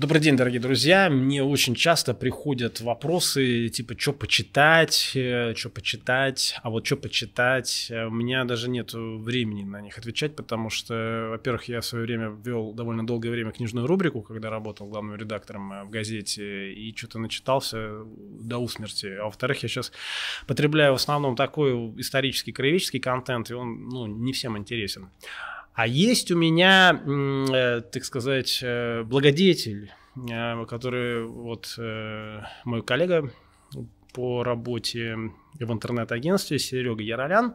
Добрый день, дорогие друзья. Мне очень часто приходят вопросы типа, что почитать, э, что почитать, а вот что почитать. Э, у меня даже нет времени на них отвечать, потому что, во-первых, я в свое время вел довольно долгое время книжную рубрику, когда работал главным редактором э, в газете, и что-то начитался до усмерти. А во-вторых, я сейчас потребляю в основном такой исторический, краеведческий контент, и он ну, не всем интересен. А есть у меня, э, так сказать, э, благодетель, э, который вот мой коллега по работе в интернет-агентстве Серега Яролян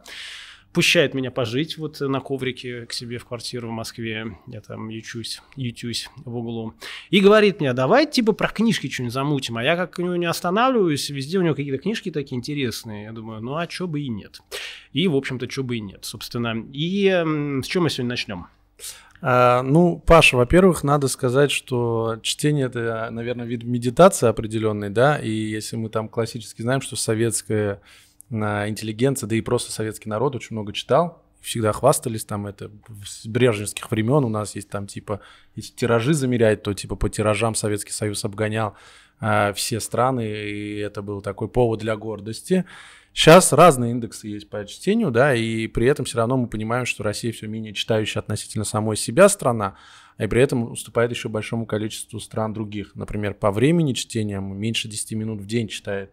пущает меня пожить вот на коврике к себе в квартиру в Москве. Я там ючусь, ютюсь в углу. И говорит мне, давай типа про книжки что-нибудь замутим. А я как у него не останавливаюсь, везде у него какие-то книжки такие интересные. Я думаю, ну а чё бы и нет. И, в общем-то, чё бы и нет, собственно. И эм, с чем мы сегодня начнем? А, ну, Паша, во-первых, надо сказать, что чтение это, наверное, вид медитации определенный, да, и если мы там классически знаем, что советская на интеллигенция, да и просто советский народ очень много читал, всегда хвастались там это с брежневских времен у нас есть там типа если тиражи замерять то типа по тиражам Советский Союз обгонял э, все страны и это был такой повод для гордости сейчас разные индексы есть по чтению да и при этом все равно мы понимаем что Россия все менее читающая относительно самой себя страна а и при этом уступает еще большому количеству стран других например по времени чтения меньше 10 минут в день читает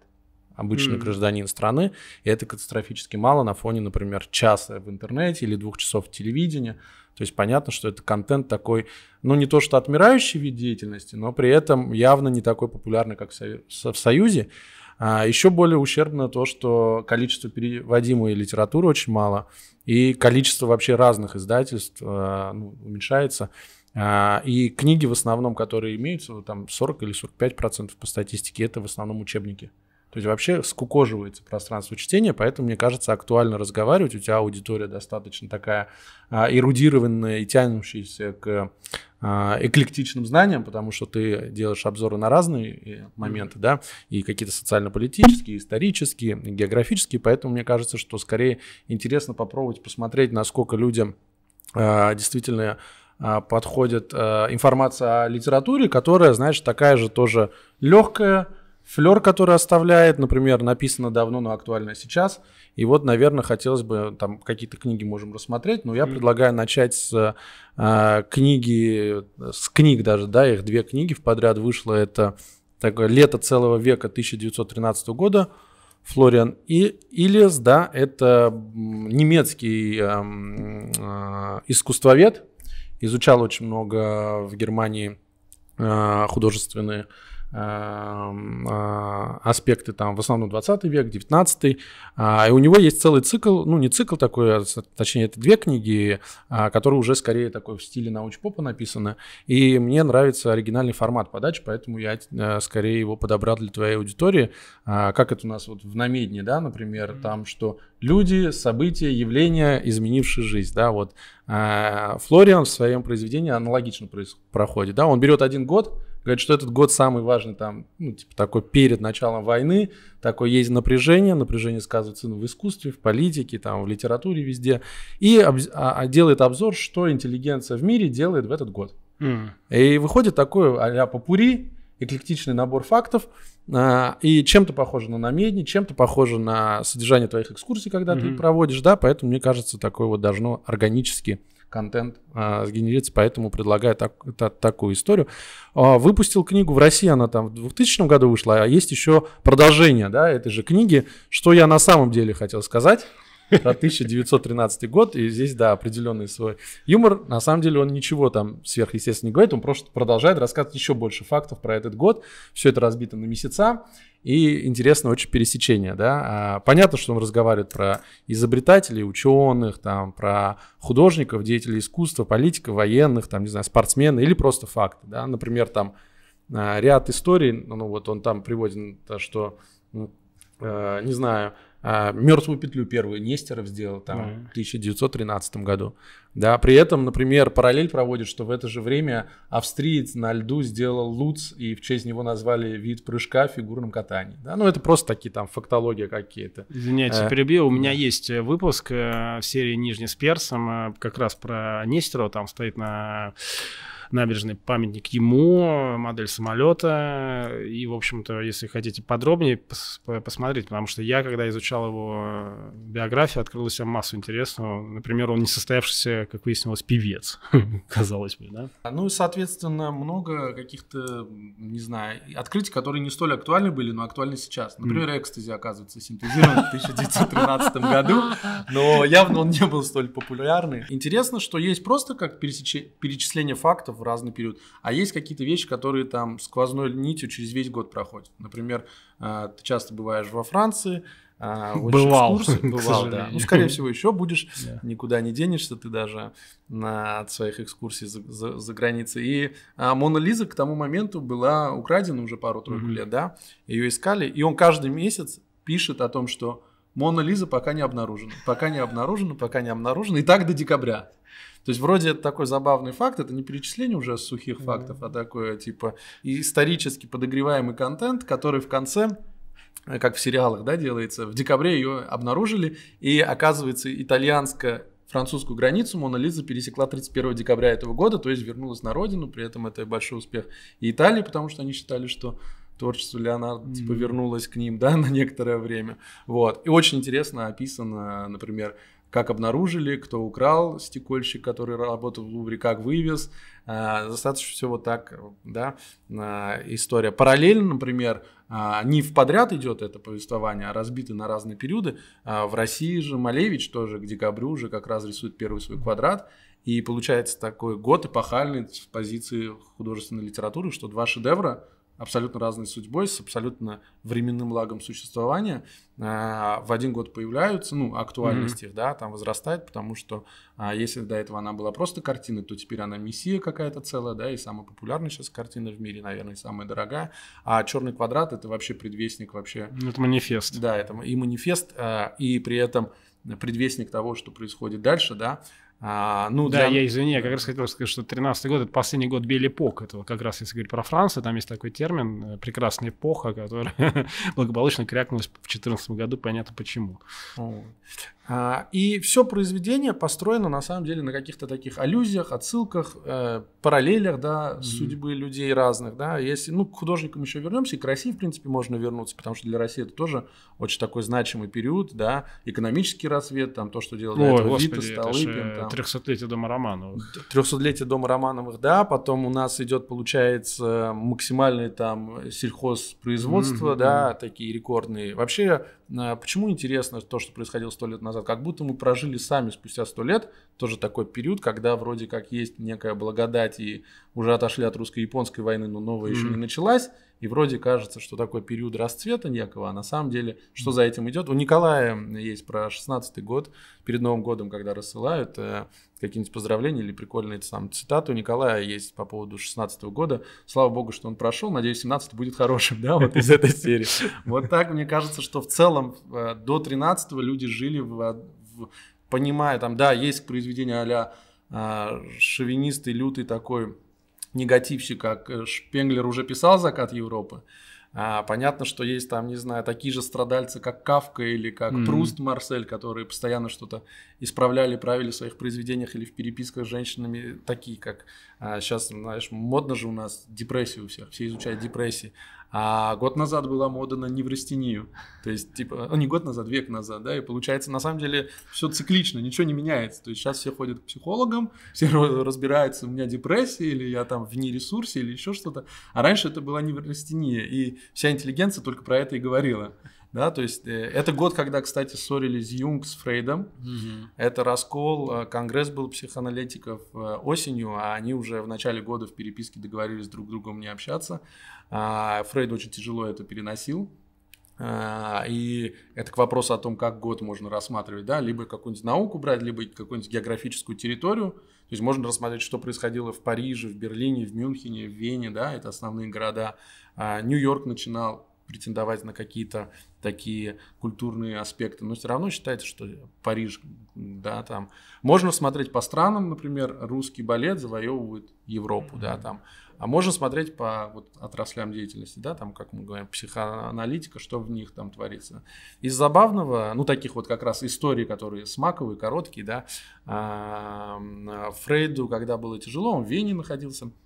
обычный mm. гражданин страны, и это катастрофически мало на фоне, например, часа в интернете или двух часов телевидения. То есть понятно, что это контент такой, ну не то что отмирающий вид деятельности, но при этом явно не такой популярный, как в Союзе. А еще более ущербно то, что количество переводимой литературы очень мало, и количество вообще разных издательств э, ну, уменьшается. А, и книги в основном, которые имеются, там 40 или 45 процентов по статистике, это в основном учебники. То есть вообще скукоживается пространство чтения, поэтому, мне кажется, актуально разговаривать. У тебя аудитория достаточно такая а, эрудированная и тянущаяся к а, эклектичным знаниям, потому что ты делаешь обзоры на разные э, моменты, да, и какие-то социально-политические, исторические, географические, поэтому мне кажется, что скорее интересно попробовать посмотреть, насколько людям а, действительно подходит информация о литературе, которая, знаешь, такая же тоже легкая, флер, который оставляет, например, написано давно, но актуально сейчас. И вот, наверное, хотелось бы там какие-то книги можем рассмотреть, но я предлагаю начать с э, книги, с книг даже, да, их две книги в подряд вышло. Это такое лето целого века 1913 года. Флориан и Ильяс, да, это немецкий э, э, искусствовед, изучал очень много в Германии э, художественные э, Эм, а, аспекты, там, в основном 20 век, 19 а, и у него есть целый цикл, ну, не цикл такой, а, точнее, это две книги, а, которые уже скорее такой в стиле научпопа написаны, и мне нравится оригинальный формат подачи, поэтому я э, скорее его подобрал для твоей аудитории, как это у нас вот в намедне, да, например, mm-hmm. там, что люди, события, явления, изменившие жизнь, да, вот Флориан в своем произведении аналогично проходит, да, он берет один год, Говорит, что этот год самый важный там, ну, типа такой перед началом войны, такое есть напряжение, напряжение сказывается ну, в искусстве, в политике, там, в литературе везде. И об, а, а, делает обзор, что интеллигенция в мире делает в этот год. Mm. И выходит такой а-ля попури, эклектичный набор фактов, а, и чем-то похоже на намедни, чем-то похоже на содержание твоих экскурсий, когда mm-hmm. ты проводишь, да, поэтому, мне кажется, такое вот должно органически контент э, сгенерится, поэтому предлагаю так, та, такую историю. Э, выпустил книгу в России, она там в 2000 году вышла, а есть еще продолжение да, этой же книги, что я на самом деле хотел сказать. 1913 год, и здесь, да, определенный свой юмор. На самом деле он ничего там сверхъестественно не говорит, он просто продолжает рассказывать еще больше фактов про этот год. Все это разбито на месяца, и интересно очень пересечение, да. А, понятно, что он разговаривает про изобретателей, ученых, там, про художников, деятелей искусства, политиков, военных, там, не знаю, спортсмены или просто факты, да. Например, там а, ряд историй, ну, ну вот он там приводит, что, э, не знаю, а, Мертвую петлю первую Нестеров сделал там mm. -hmm. в 1913 году. Да, при этом, например, параллель проводит, что в это же время австриец на льду сделал Луц, и в честь него назвали вид прыжка в фигурном катании. Да, ну это просто такие там фактология какие-то. Извиняюсь, э, перебью. У меня есть э, выпуск э, в серии «Нижний с персом», э, как раз про Нестерова, там стоит на набережной, памятник ему, модель самолета. И, в общем-то, если хотите подробнее пос посмотреть, потому что я, когда изучал его э, биографию, открыл себе массу интересного. Например, он не состоявшийся, как выяснилось, певец, казалось бы, да? Ну и, соответственно, много каких-то, не знаю, открытий, которые не столь актуальны были, но актуальны сейчас. Например, экстази, оказывается, синтезирован в 1913 году, но явно он не был столь популярный. Интересно, что есть просто как пересече... перечисление фактов разный период. А есть какие-то вещи, которые там сквозной нитью через весь год проходят. Например, э, ты часто бываешь во Франции, а, бывал, курсы, бывал, да. Ну, скорее всего, еще будешь, yeah. никуда не денешься ты даже на, от своих экскурсий за, за, за границей. И а, Мона Лиза к тому моменту была украдена уже пару-тройку mm-hmm. лет, да, ее искали, и он каждый месяц пишет о том, что Мона Лиза пока не обнаружена, пока не обнаружена, пока не обнаружена, и так до декабря. То есть вроде это такой забавный факт, это не перечисление уже сухих mm-hmm. фактов, а такое типа исторически подогреваемый контент, который в конце э, как в сериалах, да, делается. В декабре ее обнаружили, и оказывается, итальянско французскую границу Мона Лиза пересекла 31 декабря этого года, то есть вернулась на родину, при этом это большой успех и Италии, потому что они считали, что творчество Леонардо типа вернулось к ним, да, на некоторое время. Вот. И очень интересно описано, например, как обнаружили, кто украл, стекольщик, который работал в Лувре, как вывез. А, достаточно все вот так, да, а, история. Параллельно, например, а, не в подряд идет это повествование, а разбиты на разные периоды. В России же Малевич тоже к декабрю уже как раз рисует первый свой квадрат. И получается такой год эпохальный с позиции художественной литературы, что два шедевра абсолютно разной судьбой, с абсолютно временным лагом существования, а, в один год появляются, ну, актуальность mm-hmm. их, да, там возрастает, потому что а, если до этого она была просто картиной, то теперь она миссия какая-то целая, да, и самая популярная сейчас картина в мире, наверное, и самая дорогая. А черный квадрат это вообще предвестник вообще. Это манифест. Да, это и манифест, а, и при этом предвестник того, что происходит дальше, да, а, ну, да, для... я извини, я как раз хотел сказать, что 13 год — это последний год Белли этого, как раз, если говорить про Францию, там есть такой термин э, «прекрасная эпоха», которая благополучно крякнулась в 14 году, понятно почему. А, и все произведение построено на самом деле на каких-то таких аллюзиях, отсылках, э, параллелях, да, mm-hmm. судьбы людей разных, да. Если, ну, к художникам еще вернемся, и к России, в принципе, можно вернуться, потому что для России это тоже очень такой значимый период, да, экономический рассвет, там, то, что делал Ой, до этого господи, Там. 300-летие Дома Романовых. 300-летие Дома Романовых, да, потом у нас идет, получается, максимальный там сельхозпроизводство, mm-hmm. да, такие рекордные. Вообще а почему интересно то, что происходило сто лет назад? Как будто мы прожили сами спустя сто лет тоже такой период, когда вроде как есть некая благодать и уже отошли от русско-японской войны, но новая mm-hmm. еще не началась. И вроде кажется, что такой период расцвета некого, а на самом деле, что за этим идет? У Николая есть про 16-й год, перед Новым годом, когда рассылают, э, какие-нибудь поздравления или прикольные там, цитаты у Николая есть по поводу 16 года. Слава богу, что он прошел, надеюсь, 17 будет хорошим, да, вот из этой серии. Вот так, мне кажется, что в целом э, до 13 люди жили, в, в, понимая, там, да, есть произведение а-ля э, шовинистый, лютый такой негативщик, как э, Шпенглер уже писал «Закат Европы», а, понятно, что есть там, не знаю, такие же страдальцы, как Кавка или как mm-hmm. Пруст Марсель, которые постоянно что-то исправляли, правили в своих произведениях или в переписках с женщинами такие, как а, сейчас, знаешь, модно же у нас депрессия у всех, все изучают депрессии. А год назад была мода на неврастению. То есть, типа, а, не год назад, век назад, да, и получается, на самом деле, все циклично, ничего не меняется. То есть, сейчас все ходят к психологам, все разбираются, у меня депрессия, или я там вне ресурсе, или еще что-то. А раньше это была неврастения, и вся интеллигенция только про это и говорила. Да, то есть э, это год, когда, кстати, ссорились Юнг с Фрейдом. Угу. Это раскол. Э, конгресс был психоаналитиков э, осенью, а они уже в начале года в переписке договорились друг с другом не общаться. А, Фрейд очень тяжело это переносил. А, и это к вопросу о том, как год можно рассматривать, да, либо какую-нибудь науку брать, либо какую-нибудь географическую территорию. То есть можно рассмотреть, что происходило в Париже, в Берлине, в Мюнхене, в Вене, да, это основные города. А, Нью-Йорк начинал претендовать на какие-то такие культурные аспекты, но все равно считается, что Париж, да, там. Можно смотреть по странам, например, русский балет завоевывает Европу, mm-hmm. да, там. А можно смотреть по вот, отраслям деятельности, да, там, как мы говорим, психоаналитика, что в них там творится. Из забавного, ну, таких вот как раз историй, которые смаковые, короткие, да, Фрейду, когда было тяжело, он в Вене находился –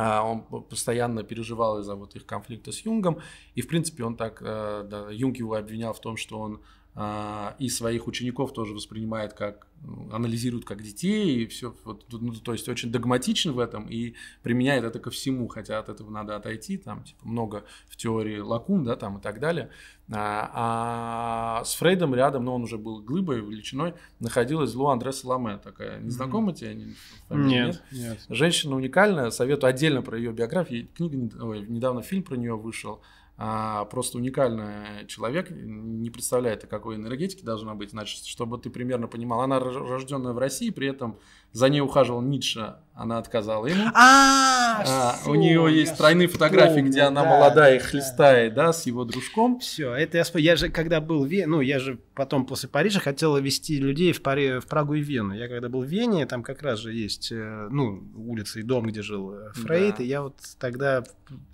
а, он постоянно переживал из-за вот их конфликта с Юнгом, и, в принципе, он так, э, да, Юнг его обвинял в том, что он а, и своих учеников тоже воспринимает как, ну, анализирует как детей, и все, вот, ну, ну, то есть очень догматичен в этом и применяет это ко всему, хотя от этого надо отойти, там типа, много в теории лакун, да, там и так далее. А, а с Фрейдом рядом, но ну, он уже был глыбой, величиной, находилась Лу Андрес Ламе, такая, незнакома mm-hmm. тебе? Не, нет, нет, нет. Женщина уникальная, советую отдельно про ее биографию, книга, ой, недавно фильм про нее вышел, а, просто уникальный человек, не представляет, о какой энергетике должна быть, значит, чтобы ты примерно понимал, она рожденная в России, при этом за ней ухаживал Ницше, она отказала ему. А, а у нее есть тройные фотографии, где она молодая и хлестает, да. с его дружком. Все, это я Я же когда был в ну я же потом после Парижа хотел вести людей в, Пари... в Прагу и Вену. Я когда был в Вене, там как раз же есть, э, ну, улица и дом, где жил э, Фрейд, и я вот тогда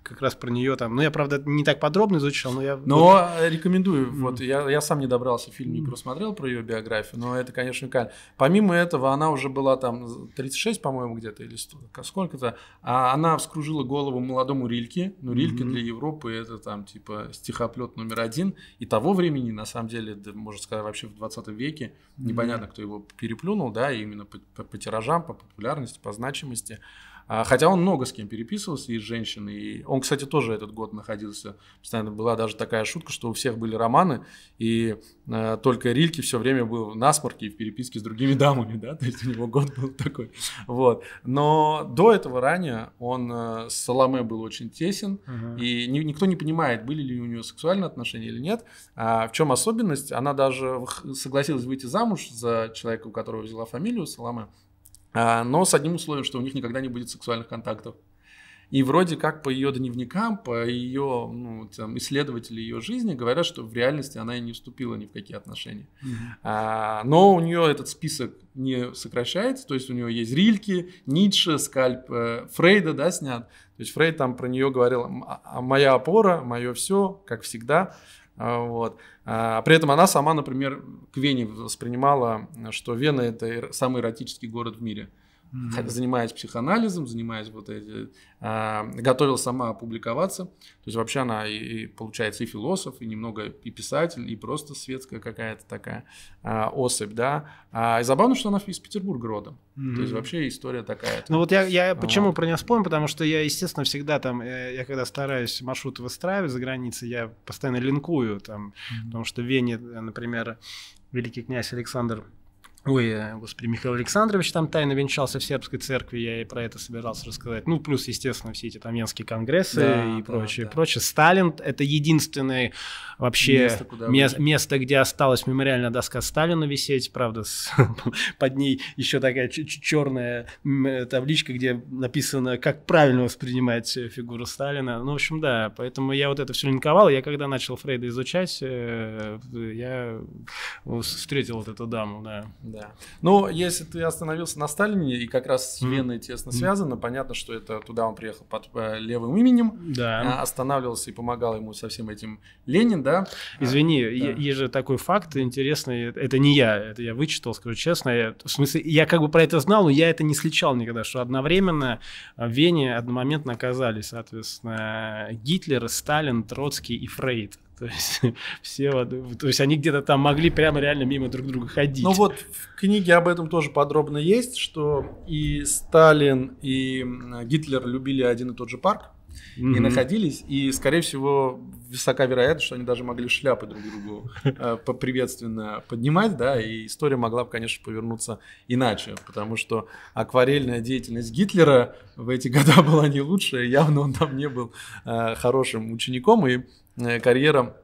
как раз про нее там, ну я правда не так подробно изучал, но я. Но э, рекомендую, вот я, я сам не добрался, фильм не просмотрел про ее биографию, но это, конечно, уникально. Помимо этого, она уже была там 36, по-моему, где-то, или сколько-то, а она вскружила голову молодому Рильке. Ну, Рильке mm-hmm. для Европы это там, типа, стихоплет номер один. И того времени, на самом деле, да, можно сказать, вообще в 20 веке, mm-hmm. непонятно, кто его переплюнул, да, именно по, по, по тиражам, по популярности, по значимости. А, хотя он много с кем переписывался, и с женщиной. И он, кстати, тоже этот год находился. Постоянно была даже такая шутка, что у всех были романы, и э, только Рильки все время был в насморке и в переписке с другими дамами, да, то есть у него год был такой. Вот. Но до этого ранее он э, с Соломе был очень тесен, угу. и ни, никто не понимает, были ли у нее сексуальные отношения или нет. А в чем особенность? Она даже согласилась выйти замуж за человека, у которого взяла фамилию Соломе. А, но с одним условием, что у них никогда не будет сексуальных контактов. И вроде как по ее дневникам, по ее ну, там, исследователи ее жизни говорят, что в реальности она и не вступила ни в какие отношения. Mm-hmm. А, но у нее этот список не сокращается, то есть у нее есть Рильки, Ницше, Скальп, э, Фрейда, да, снят. То есть Фрейд там про нее говорил, а, а моя опора, мое все, как всегда. А, вот. А при этом она сама, например, к Вене воспринимала, что Вена – это самый эротический город в мире mm-hmm. занимаясь психоанализом, занимаясь вот эти, э, а, готовила сама публиковаться. То есть вообще она и, и получается и философ, и немного и писатель, и просто светская какая-то такая э, особь, да. А, и забавно, что она из Петербурга родом. Mm-hmm. То есть вообще история такая. Ну вот я, я почему вот. про нее вспомнил, потому что я, естественно, всегда там, я, э, я когда стараюсь маршрут выстраивать за границей, я постоянно линкую там, mm-hmm. потому что в Вене, например, великий князь Александр Ой, э, господи, Михаил Александрович там тайно венчался в сербской церкви, я и про это собирался рассказать. Ну, плюс, естественно, все эти там венские конгрессы да, и прочее, да, да. прочее. Сталин — это единственное вообще место, куда место, где осталась мемориальная доска Сталина висеть, правда, с, под ней еще такая черная э, табличка, где написано, как правильно воспринимать э, фигуру Сталина. Ну, в общем, да, поэтому я вот это все линковал. Я когда начал Фрейда изучать, я встретил вот эту даму, да. Да. Но если ты остановился на Сталине, и как раз с Веной тесно связано, понятно, что это туда он приехал под э, левым именем, а, останавливался и помогал ему со всем этим Ленин, да? Извини, а, есть же такой факт интересный, э, это не я, это я вычитал, скажу честно, я, в смысле, я как бы про это знал, но я это не сличал никогда, что одновременно э, в Вене одномоментно оказались, соответственно, Гитлер, Сталин, Троцкий и Фрейд. То есть все, то есть они где-то там могли прямо реально мимо друг друга ходить. Ну вот в книге об этом тоже подробно есть, что и Сталин, и Гитлер любили один и тот же парк mm-hmm. и находились, и скорее всего высока вероятность, что они даже могли шляпы друг другу э, приветственно поднимать, да, и история могла бы, конечно, повернуться иначе, потому что акварельная деятельность Гитлера в эти года была не лучшая, явно он там не был э, хорошим учеником и Э, карьера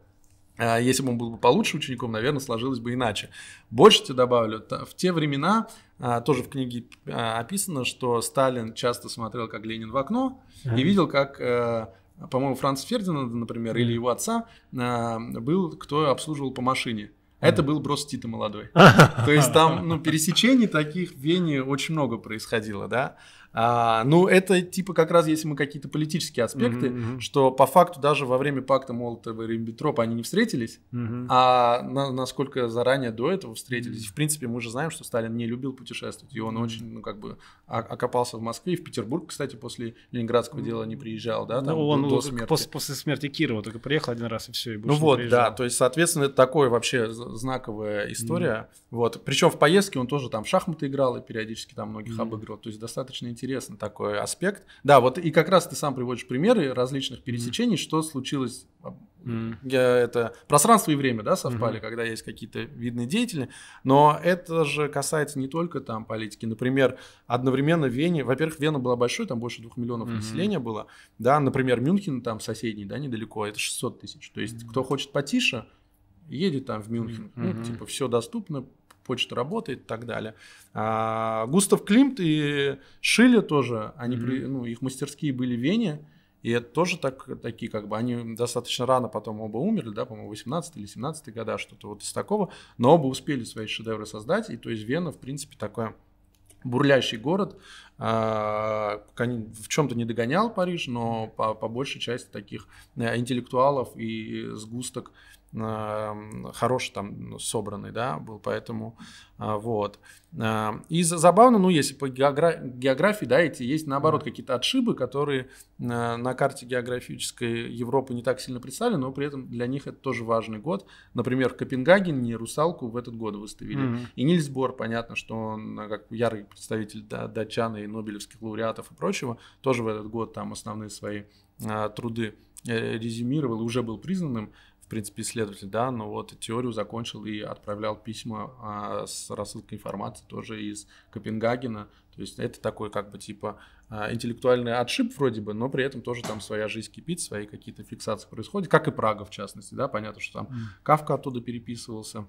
а, если бы он был бы получше учеником, наверное, сложилось бы иначе. Больше тебе добавлю, в те времена, а, тоже в книге а, описано, что Сталин часто смотрел, как Ленин в окно, и видел, как э, по-моему, Франц Фердинанд, например, или его отца, был, кто обслуживал по машине. Это был Брос Тита молодой. То есть там ну, пересечений таких в Вене очень много происходило, да. А, ну, это типа как раз если мы какие-то политические аспекты, mm-hmm, что по факту даже во время пакта Молотова и Риббентропа они не встретились, mm-hmm. а на, насколько заранее до этого встретились. Mm-hmm. В принципе, мы же знаем, что Сталин не любил путешествовать, и он mm-hmm. очень, ну, как бы окопался в Москве и в Петербург, кстати, после Ленинградского mm-hmm. дела не приезжал, да, ну, там, ну, он, до смерти. После, после смерти Кирова только приехал один раз и все, и больше Ну вот, приезжал. да, то есть, соответственно, это такое вообще знаковая история. Mm-hmm. Вот, причем в поездке он тоже там в шахматы играл и периодически там многих mm-hmm. обыгрывал, то есть достаточно интересно интересный такой аспект. Да, вот и как раз ты сам приводишь примеры различных пересечений, mm что случилось. mm Я, это пространство и время, да, совпали, mm-hmm. когда есть какие-то видные деятели. Но это же касается не только там политики. Например, одновременно в Вене, во-первых, Вена была большой, там больше двух миллионов mm-hmm. населения было, да, например, Мюнхен там соседний, да, недалеко, это 600 тысяч. То есть, mm-hmm. кто хочет потише, едет там в Мюнхен, mm-hmm. ну, типа все доступно, почта работает и так далее. А, Густав Климт и Шиле тоже, они, mm-hmm. при, ну, их мастерские были в Вене, и это тоже так, такие, как бы, они достаточно рано потом оба умерли, да, по-моему, 18 или 17 года, что-то вот из такого, но оба успели свои шедевры создать, и то есть Вена, в принципе, такое бурлящий город, а, в чем-то не догонял Париж, но по, по большей части таких э, интеллектуалов и сгусток Э, хороший там ну, собранный, да, был, поэтому э, вот. Э, и забавно, ну, если по географии, да, эти есть, наоборот, какие-то отшибы, которые на карте географической Европы не так сильно представлены, но при этом для них это тоже важный год. Например, в Копенгагене русалку в этот год выставили. Mm-hmm. И Нильс Бор, понятно, что он как ярый представитель да, датчан и нобелевских лауреатов и прочего, тоже в этот год там основные свои труды резюмировал и уже был признанным принципе, исследователь, да, но вот теорию закончил и отправлял письма а, с рассылкой информации тоже из Копенгагена. То есть это такой как бы типа а, интеллектуальный отшиб вроде бы, но при этом тоже там своя жизнь кипит, свои какие-то фиксации происходят, как и Прага в частности, да, понятно, что там Кавка оттуда переписывался,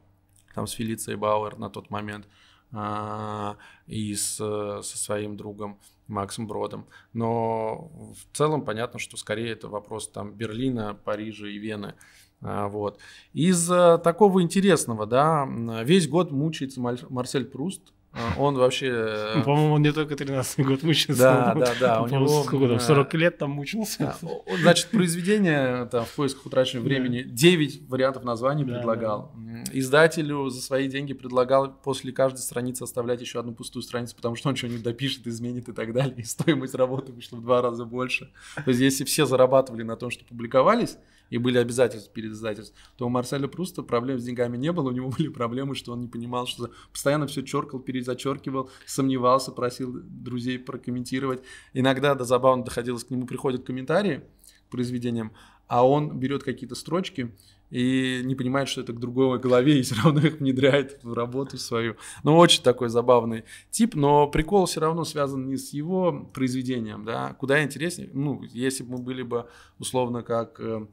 там с Фелицией Бауэр на тот момент а, и с, э, со своим другом Максом Бродом. Но в целом понятно, что скорее это вопрос там Берлина, Парижа и Вены. А, вот. Из такого интересного, да, весь год мучается Марсель Пруст, а, он вообще... Э, по-моему, он не только 13 год мучился. Да, да, да. У него... Сколько там, 40 э, лет там мучился. Да. Значит, произведение э, там, в поисках утраченного времени 9 вариантов названий да, предлагал. Да. Издателю за свои деньги предлагал после каждой страницы оставлять еще одну пустую страницу, потому что он что-нибудь допишет, изменит и так далее. И стоимость работы вышла в два раза больше. То есть, если все зарабатывали на том, что публиковались, и были обязательства перед издательством, то у Марселя Пруста проблем с деньгами не было, у него были проблемы, что он не понимал, что постоянно все черкал, перезачеркивал, сомневался, просил друзей прокомментировать. Иногда до забавно доходилось, к нему приходят комментарии к произведениям, а он берет какие-то строчки и не понимает, что это к другой голове, и все равно их внедряет в работу свою. Ну, очень такой забавный тип, но прикол все равно связан не с его произведением, да, куда интереснее, ну, если бы мы были бы, условно, как э,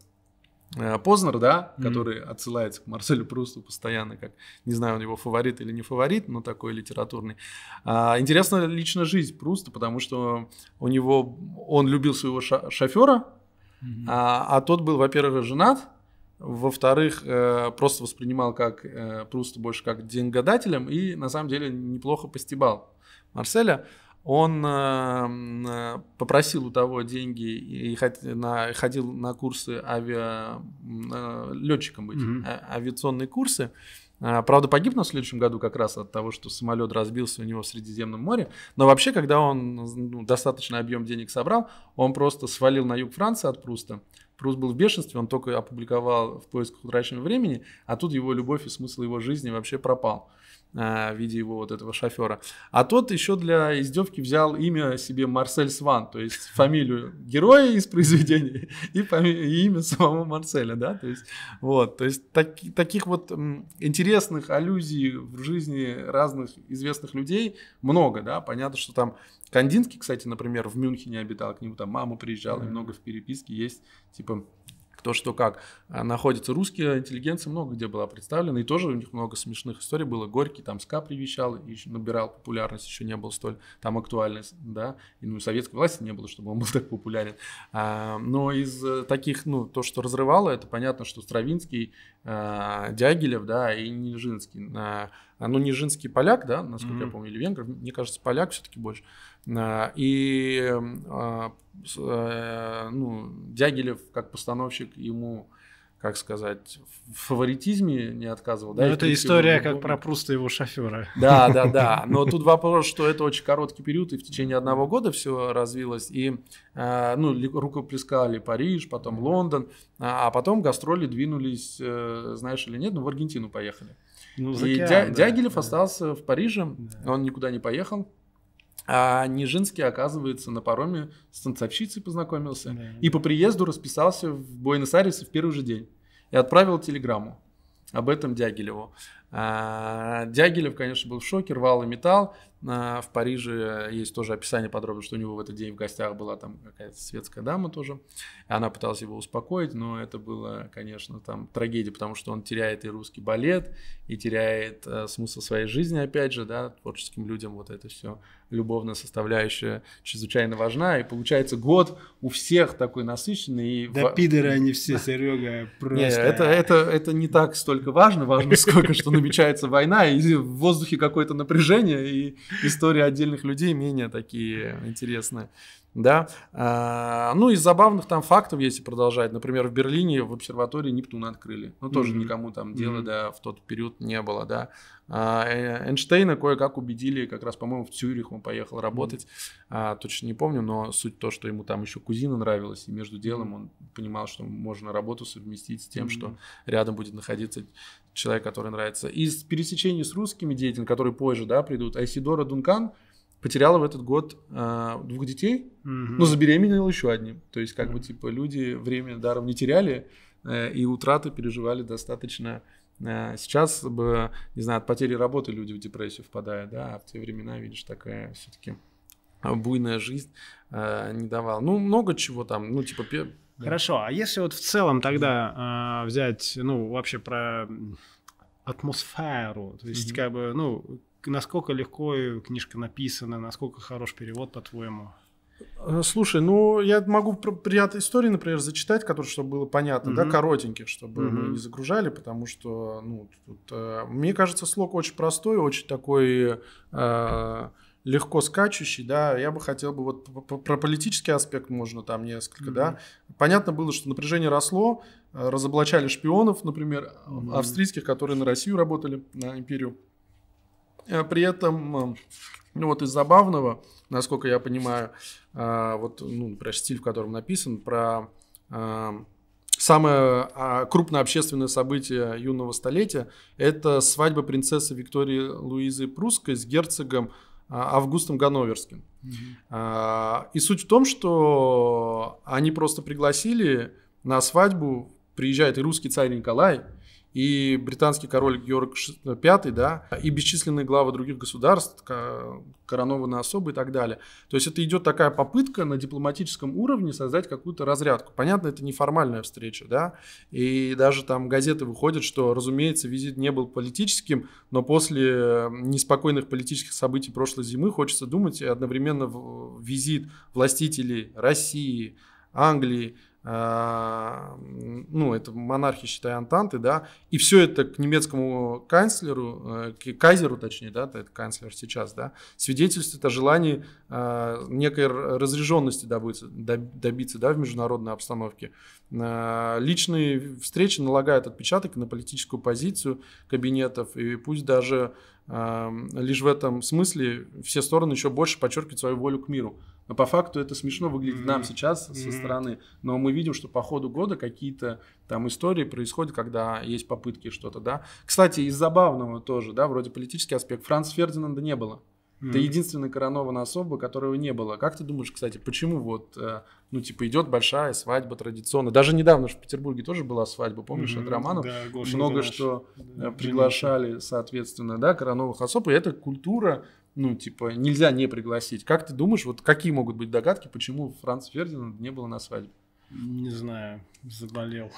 Э, Познер, да, mm-hmm. который отсылается к Марселю Прусту постоянно, как, не знаю, он его фаворит или не фаворит, но такой литературный. А, интересна лично жизнь Пруста, потому что у него, он любил своего шофера, mm-hmm. а, а тот был, во-первых, женат, во-вторых, э, просто воспринимал как э, Пруста больше как деньгодателем и, на самом деле, неплохо постебал Марселя он эм, э, попросил у того деньги и ходил на курсы авиа... Э, летчиком быть, mm-hmm. авиационные курсы. А, правда, погиб на следующем году как раз от того, что самолет разбился у него в Средиземном море. Но вообще, когда он ну, достаточно объем денег собрал, он просто свалил на юг Франции от Пруста. Пруст был в бешенстве, он только опубликовал в поисках утраченного времени, а тут его любовь и смысл его жизни вообще пропал. Э, в виде его вот этого шофера. А тот еще для издевки взял имя себе Марсель Сван, то есть фамилию героя из произведения и, фами- и имя самого Марселя, да, то есть вот, то есть так- таких вот м, интересных аллюзий в жизни разных известных людей много, да, понятно, что там Кандинский, кстати, например, в Мюнхене обитал, к нему там мама приезжала, mm-hmm. и много в переписке есть, типа, то, что как а, находится русские интеллигенции, много где была представлена, и тоже у них много смешных историй было. Горький там СКА привещал, и набирал популярность, еще не был столь там актуальность, да, и ну, советской власти не было, чтобы он был так популярен. А, но из э, таких, ну, то, что разрывало, это понятно, что Стравинский, а, Дягилев, да, и Нижинский. А, а ну, Нижинский поляк, да, насколько mm-hmm. я помню, или венгр, мне кажется, поляк все-таки больше. А, и эм, а, э, ну, Дягилев, как постановщик, ему как сказать, в фаворитизме не отказывал. Да, ну, это история как про Пруста его шофера. Да, да, да. Но тут вопрос, что это очень короткий период, и в течение одного года все развилось. И э, ну, рукоплескали Париж, потом Лондон, а потом гастроли двинулись, э, знаешь или нет, ну, в Аргентину поехали. Ну, и океан, Дя- да, Дягилев да. остался в Париже, да. он никуда не поехал. А Нижинский, оказывается, на пароме с танцовщицей познакомился да. и по приезду расписался в Буэнос-Айресе в первый же день и отправил телеграмму об этом Дягилеву. А, Дягилев, конечно, был в шоке, рвал и металл. А, в Париже есть тоже описание подробно, что у него в этот день в гостях была там какая-то светская дама тоже. и Она пыталась его успокоить, но это было, конечно, там трагедия, потому что он теряет и русский балет, и теряет э, смысл своей жизни, опять же, да, творческим людям вот это все любовная составляющая чрезвычайно важна. И получается год у всех такой насыщенный. И да в... пидоры они все, Серега, просто. Нет, это, это, это не так столько важно. Важно, сколько что намечается война, и в воздухе какое-то напряжение, и истории отдельных людей менее такие интересные. Да? А, ну, из забавных там фактов, если продолжать, например, в Берлине в обсерватории Нептуна открыли. Ну, тоже mm-hmm. никому там дела mm-hmm. да, в тот период не было, да. А, э, Эйнштейна кое-как убедили, как раз, по-моему, в Цюрих он поехал работать. Mm-hmm. точно не помню, но суть то, что ему там еще кузина нравилась, и между делом он понимал, что можно работу совместить с тем, mm-hmm. что рядом будет находиться человек, который нравится. Из пересечений с русскими деятелями, которые позже, да, придут, Айсидора Дункан – потеряла в этот год э, двух детей, угу. но забеременела еще одним. То есть, как угу. бы, типа, люди время даром не теряли э, и утраты переживали достаточно. Э, сейчас, бы, не знаю, от потери работы люди в депрессию впадают, да, а в те времена, видишь, такая все-таки буйная жизнь э, не давала. Ну, много чего там, ну, типа... Пе... Хорошо, а если вот в целом тогда э, взять, ну, вообще про атмосферу, то есть, угу. как бы, ну, насколько легко книжка написана, насколько хорош перевод, по-твоему? Э, слушай, ну я могу ряд историй, например, зачитать, которые, чтобы было понятно, mm-hmm. да, коротеньких, чтобы mm-hmm. мы не загружали, потому что, ну, тут, э, мне кажется, слог очень простой, очень такой э, легко скачущий, да. Я бы хотел бы вот про политический аспект можно там несколько, mm-hmm. да. Понятно было, что напряжение росло, э, разоблачали шпионов, например, mm-hmm. австрийских, которые на Россию работали, на империю. Э, при этом, эм, ну вот из забавного, насколько я понимаю, э, вот, ну, например, стиль, в котором написан, про э, самое а, крупное общественное событие юного столетия – это свадьба принцессы Виктории Луизы Прусской с герцогом Августом Ганноверским. mm И суть в том, что они просто пригласили на свадьбу, приезжает и русский царь Николай – и британский король Георг V, э, да, и бесчисленные главы других государств, коронованные особы и так далее. То есть это идет такая попытка на дипломатическом уровне создать какую-то разрядку. Понятно, это неформальная встреча, да, и даже там газеты выходят, что, разумеется, визит не был политическим, но после э, неспокойных политических событий прошлой зимы хочется думать и одновременно визит властителей России, Англии, Э, ну, это монархи, считай, антанты, да, и все это к немецкому канцлеру, э, к кайзеру, точнее, да, это канцлер сейчас, да, свидетельствует о желании э, некой разреженности добиться, добиться, да, в международной обстановке. Личные встречи налагают отпечаток на политическую позицию кабинетов, и пусть даже Лишь в этом смысле все стороны еще больше подчеркивают свою волю к миру. Но по факту это смешно выглядит mm-hmm. нам сейчас mm-hmm. со стороны. Но мы видим, что по ходу года какие-то там истории происходят, когда есть попытки что-то, да. Кстати, из забавного тоже, да, вроде политический аспект. Франц Фердинанда не было. Mm-hmm. Это единственная коронованная особа, которого не было. Как ты думаешь, кстати, почему вот, э, ну, типа, идет большая свадьба традиционно? Даже недавно в Петербурге тоже была свадьба, помнишь, mm-hmm. от Романов? Да, Гоша Много что э, да, приглашали, соответственно, да, коронованных особ. И эта культура, ну, типа, нельзя не пригласить. Как ты думаешь, вот какие могут быть догадки, почему Франц Фердинанд не было на свадьбе? Не знаю, заболел.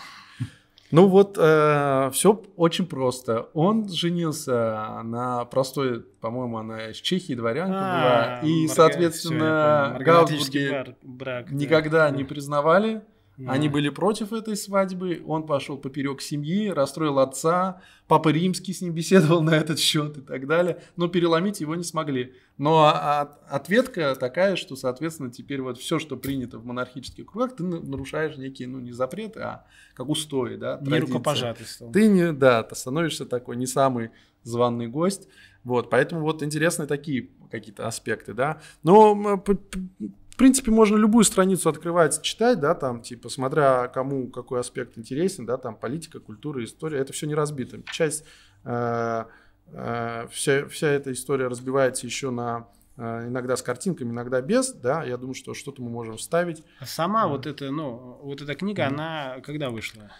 Ну вот, э, все очень просто. Он женился на простой, по-моему, она из Чехии дворянка а, была. И, марга... соответственно, Габсбурги брак, никогда да. не признавали. Yeah. Они были против этой свадьбы, он пошел поперек семьи, расстроил отца, папа римский с ним беседовал на этот счет и так далее, но переломить его не смогли. Но а, а ответка такая, что, соответственно, теперь вот все, что принято в монархических кругах, ты нарушаешь некие, ну, не запреты, а как устои, да, традиции. Не рукопожатство. Ты не, да, ты становишься такой не самый званный гость. Вот, поэтому вот интересные такие какие-то аспекты, да. Но принципе, можно любую страницу открывать, читать, да, там, типа, смотря кому какой аспект интересен, да, там, политика, культура, история, это все не разбито. Часть, э, э, вся, вся эта история разбивается еще на э, иногда с картинками, иногда без, да, я думаю, что что-то мы можем вставить. А сама mm. вот эта, ну, вот эта книга, mm. она когда вышла?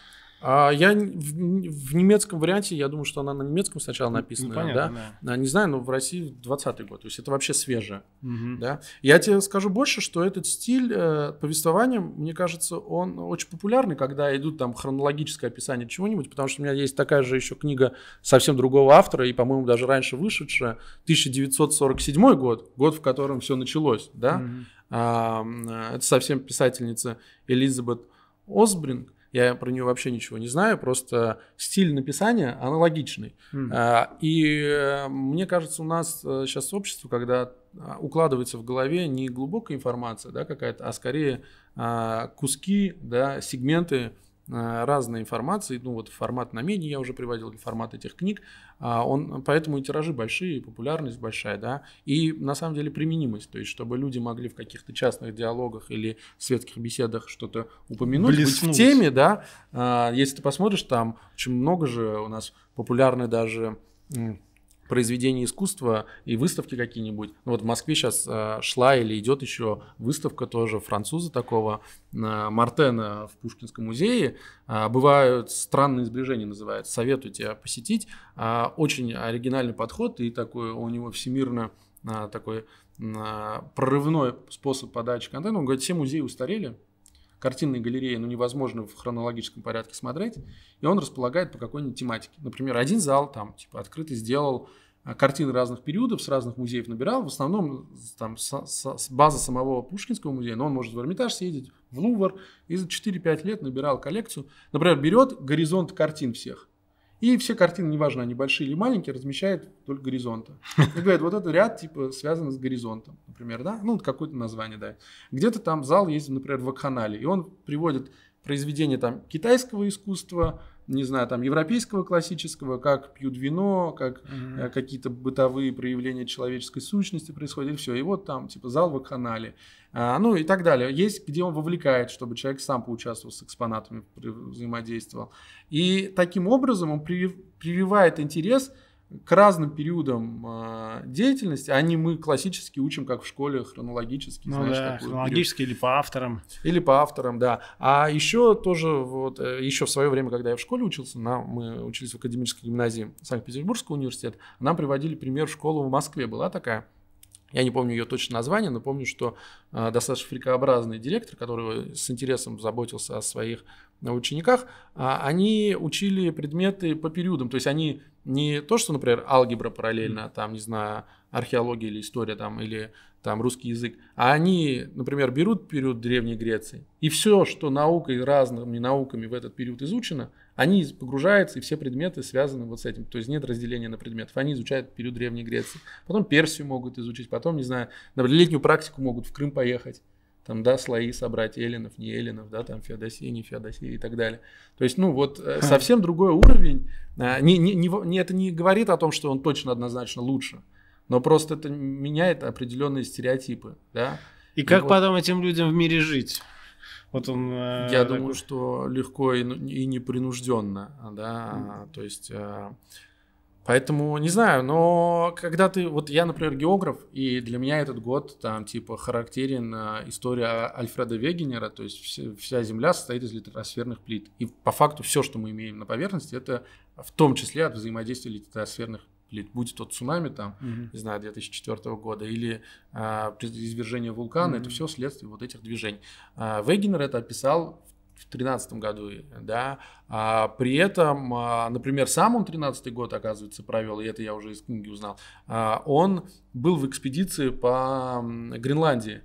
А я в немецком варианте, я думаю, что она на немецком сначала ну, написана, Непонятно, ну, да? да? А, не знаю, но в России 20 год, то есть это вообще свежее, угу. да? Я тебе скажу больше, что этот стиль э, повествования, мне кажется, он очень популярный, когда идут там хронологическое описание чего-нибудь, потому что у меня есть такая же еще книга совсем другого автора и, по-моему, даже раньше вышедшая, 1947 год, год, в котором все началось, да? Угу. А, это совсем писательница Элизабет Осбринг, я про нее вообще ничего не знаю, просто стиль написания аналогичный. Mm. И э, мне кажется, у нас сейчас э, общество, когда а, укладывается в голове не глубокая информация, да, какая-то, а скорее а, куски, да, сегменты Э, разной информации, ну вот формат на намедни я уже приводил, формат этих книг, а, он, поэтому и тиражи большие, и популярность большая, да, и на самом деле применимость, то есть чтобы люди могли в каких-то частных диалогах или светских беседах что-то упомянуть, Блеснуть. быть в теме, да, а, если ты посмотришь, там очень много же у нас популярны даже произведения искусства и выставки какие-нибудь. Ну, вот в Москве сейчас а, шла или идет еще выставка тоже француза такого а, Мартена в Пушкинском музее. А, бывают странные сближения, называются. Советую тебя посетить. Очень оригинальный подход и такой у него всемирно такой прорывной способ подачи контента. Он говорит, все музеи устарели, картинной галереи но ну, невозможно в хронологическом порядке смотреть, и он располагает по какой-нибудь тематике. Например, один зал там типа открытый сделал э, картин разных периодов, с разных музеев набирал. В основном там с, с, база самого Пушкинского музея, но он может в Эрмитаж съездить, в Лувр, и за 4-5 лет набирал коллекцию. Например, берет горизонт картин всех и все картины, неважно, они большие или маленькие, размещает вдоль горизонта. И говорит, вот этот ряд, типа, связан с горизонтом, например, да? Ну, какое-то название да. Где-то там зал есть, например, в Акханале, и он приводит произведения там китайского искусства, не знаю, там европейского классического, как пьют вино, как угу. э, какие-то бытовые проявления человеческой сущности происходят, все. И вот там, типа, зал вакханалии. А, ну и так далее. Есть, где он вовлекает, чтобы человек сам поучаствовал с экспонатами, взаимодействовал. И таким образом он прививает интерес к разным периодам э, деятельности, а не мы классически учим, как в школе, хронологически. Ну знаешь, да, хронологически период. или по авторам. Или по авторам, да. А еще тоже, вот, э, еще в свое время, когда я в школе учился, на, мы учились в академической гимназии Санкт-Петербургского университета, нам приводили пример школу в Москве, была такая. Я не помню ее точное название, но помню, что э, достаточно фрикообразный директор, который с интересом заботился о своих учениках, а они учили предметы по периодам. То есть они не то, что, например, алгебра параллельно, там, не знаю, археология или история, там, или там русский язык, а они, например, берут период Древней Греции, и все, что наукой, разными науками в этот период изучено, они погружаются, и все предметы связаны вот с этим. То есть нет разделения на предметов. Они изучают период Древней Греции. Потом Персию могут изучить, потом, не знаю, на летнюю практику могут в Крым поехать там, да, слои собрать эллинов, не эллинов, да, там, Феодосия, не Феодосия и так далее. То есть, ну, вот э, хм. совсем другой уровень. А, не, не, не, не, это не говорит о том, что он точно однозначно лучше, но просто это меняет определенные стереотипы, да. И, и как вот... потом этим людям в мире жить? Вот он. Э, Я такой... думаю, что легко и, и непринужденно, да. Mm. То есть э, Поэтому не знаю, но когда ты, вот я, например, географ, и для меня этот год там типа характерен а, история Альфреда Вегенера, то есть вся, вся Земля состоит из литосферных плит, и по факту все, что мы имеем на поверхности, это в том числе от взаимодействия литосферных плит, Будет тот цунами там, угу. не знаю, 2004 года, или а, извержение вулкана, угу. это все следствие вот этих движений. А, Вегенер это описал в 2013 году, да, а при этом, а, например, сам он 13 год, оказывается, провел, и это я уже из книги узнал, а, он был в экспедиции по Гренландии,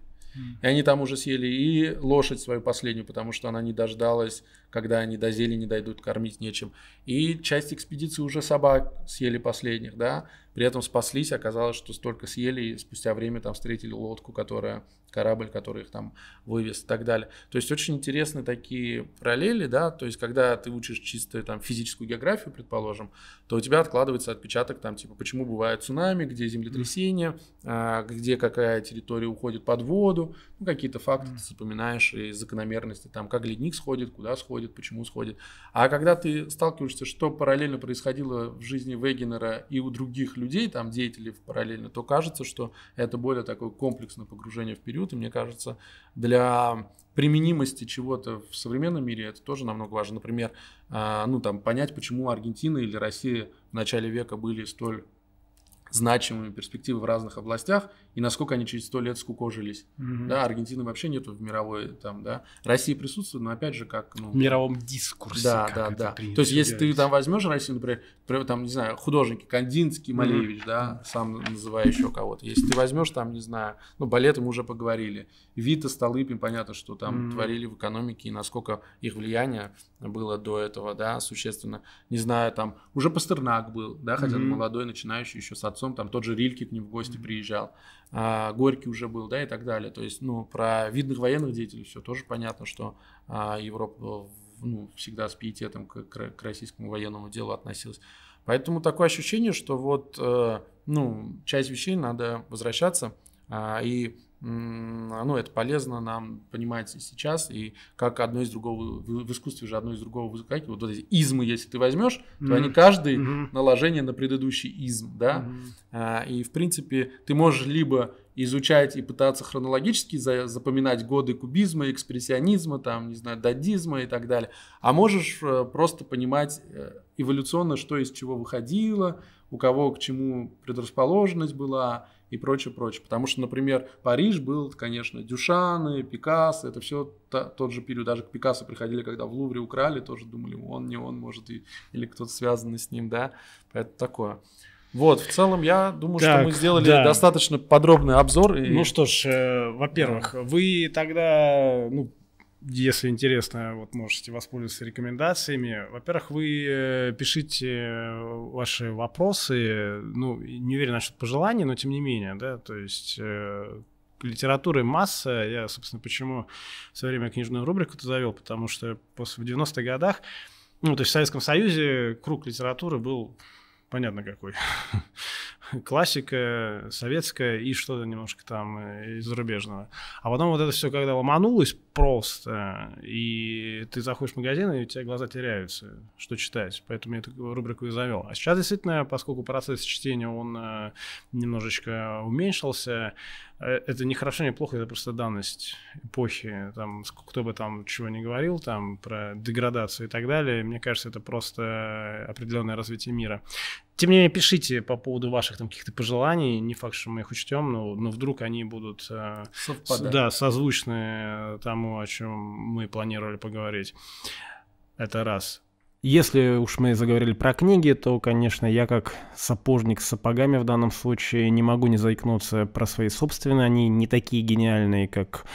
и они там уже съели и лошадь свою последнюю, потому что она не дождалась когда они до зелени дойдут, кормить нечем. И часть экспедиции уже собак съели последних, да, при этом спаслись, оказалось, что столько съели, и спустя время там встретили лодку, которая, корабль, который их там вывез и так далее. То есть очень интересны такие параллели, да, то есть когда ты учишь чистую там физическую географию, предположим, то у тебя откладывается отпечаток там типа, почему бывает цунами, где землетрясение, mm. где какая территория уходит под воду, ну какие-то факты mm. ты запоминаешь и закономерности, там как ледник сходит, куда сходит, сходит, почему сходит. А когда ты сталкиваешься, что параллельно происходило в жизни Вегенера и у других людей, там, деятелей параллельно, то кажется, что это более такое комплексное погружение в период. И мне кажется, для применимости чего-то в современном мире это тоже намного важно. Например, а, ну, там, понять, почему Аргентина или Россия в начале века были столь значимыми перспективы в разных областях и насколько они через сто лет скукожились. Угу. Да, Аргентины вообще нету в мировой там, да. Россия присутствует, но опять же как ну в мировом дискурсе. Да, да, да. То есть если ты там возьмешь Россию, например, там не знаю художники Кандинский, Малевич, угу. да, сам называя еще кого-то. Если ты возьмешь там не знаю, ну балет, мы уже поговорили, Вита, Столыпин, понятно, что там угу. творили в экономике и насколько их влияние было до этого, да, существенно. Не знаю, там уже Пастернак был, да, хотя угу. молодой начинающий еще с отцом, там тот же Рильки к ним в гости угу. приезжал а, Горький уже был, да, и так далее. То есть, ну, про видных военных деятелей все тоже понятно, что а, Европа ну, всегда с пиететом к, к, к российскому военному делу относилась. Поэтому такое ощущение, что вот, э, ну, часть вещей надо возвращаться э, и оно это полезно нам понимать сейчас, и как одно из другого, в искусстве же одно из другого вызывает, вот эти измы, если ты возьмешь, mm-hmm. то они каждый mm-hmm. наложение на предыдущий изм, да, mm-hmm. а, и, в принципе, ты можешь либо изучать и пытаться хронологически за, запоминать годы кубизма, экспрессионизма, там, не знаю, дадизма и так далее, а можешь э, просто понимать э, эволюционно, что из чего выходило, у кого к чему предрасположенность была, и прочее, прочее. Потому что, например, Париж был, конечно, Дюшаны, Пикассо, это все та, тот же период. Даже к Пикассо приходили, когда в Лувре украли, тоже думали, он не он, может, и, или кто-то связанный с ним, да. Поэтому такое. Вот, в целом, я думаю, так, что мы сделали да. достаточно подробный обзор. И... Ну что ж, э, во-первых, вы тогда, ну, если интересно, вот можете воспользоваться рекомендациями. Во-первых, вы э, пишите э, ваши вопросы, ну, не уверен насчет пожеланий, но тем не менее, да, то есть э, литературы масса. Я, собственно, почему в свое время книжную рубрику-то завел, потому что после, в 90-х годах, ну, то есть в Советском Союзе круг литературы был понятно какой. классика советская и что-то немножко там э, из зарубежного. А потом вот это все, когда ломанулось просто, и ты заходишь в магазин, и у тебя глаза теряются, что читать. Поэтому я эту рубрику и завел. А сейчас действительно, поскольку процесс чтения, он э, немножечко уменьшился, э, это не хорошо, не плохо, это просто данность эпохи. Там, кто бы там чего не говорил, там, про деградацию и так далее, мне кажется, это просто определенное развитие мира. Тем не менее, пишите по поводу ваших там каких-то пожеланий. Не факт, что мы их учтем, но, но вдруг они будут э, да, созвучны тому, о чем мы планировали поговорить. Это раз. Если уж мы заговорили про книги, то, конечно, я как сапожник с сапогами в данном случае не могу не заикнуться про свои собственные. Они не такие гениальные, как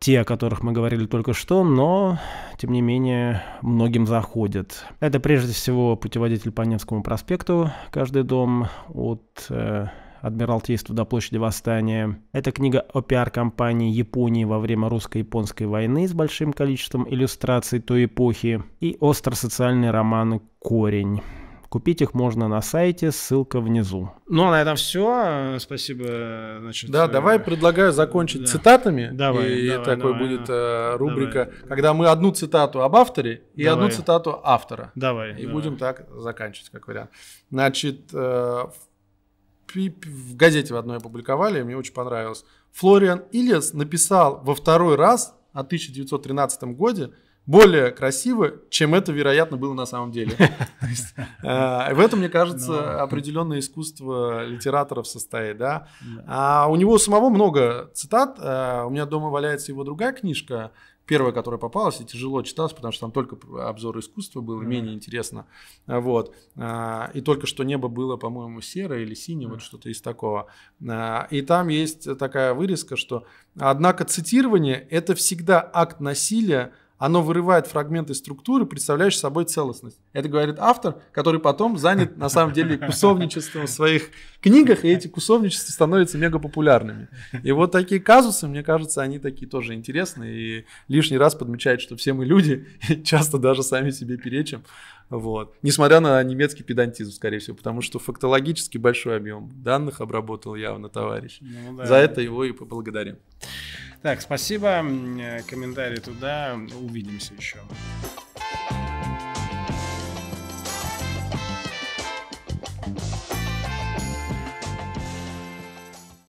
те, о которых мы говорили только что, но, тем не менее, многим заходят. Это прежде всего путеводитель по Невскому проспекту «Каждый дом» от э, Адмиралтейства до площади Восстания. Это книга о пиар-компании Японии во время русско-японской войны с большим количеством иллюстраций той эпохи и остро-социальный роман «Корень». Купить их можно на сайте, ссылка внизу. Ну, а на этом все. Спасибо. Значит, да, э... давай предлагаю закончить да. цитатами. Давай, и давай, такой давай, будет э, рубрика, давай. когда мы одну цитату об авторе и давай. одну цитату автора. Давай. И давай. будем так заканчивать, как вариант. Значит, э, в, газете в одной опубликовали, мне очень понравилось. Флориан Ильяс написал во второй раз о 1913 году более красиво, чем это, вероятно, было на самом деле. Э, в этом, мне кажется, ну, определенное искусство литераторов состоит, да. А у него самого много цитат. Э, у меня дома валяется его другая книжка, первая, которая попалась, и тяжело читалась, потому что там только обзор искусства был, менее интересно. Э, вот. И только что небо было, по-моему, серое или синее, вот что-то из такого. И там есть такая вырезка, что, однако, цитирование – это всегда акт насилия оно вырывает фрагменты структуры, представляющие собой целостность. Это говорит автор, который потом занят на самом деле кусовничеством в своих книгах, и эти кусовничества становятся мега популярными. И вот такие казусы, мне кажется, они такие тоже интересные, и лишний раз подмечает, что все мы люди, часто даже сами себе перечим. Вот. Несмотря на немецкий педантизм, скорее всего, потому что фактологически большой объем данных обработал явно товарищ. Ну, да. За это его и поблагодарим. Так, спасибо. Э, комментарии туда. Увидимся еще.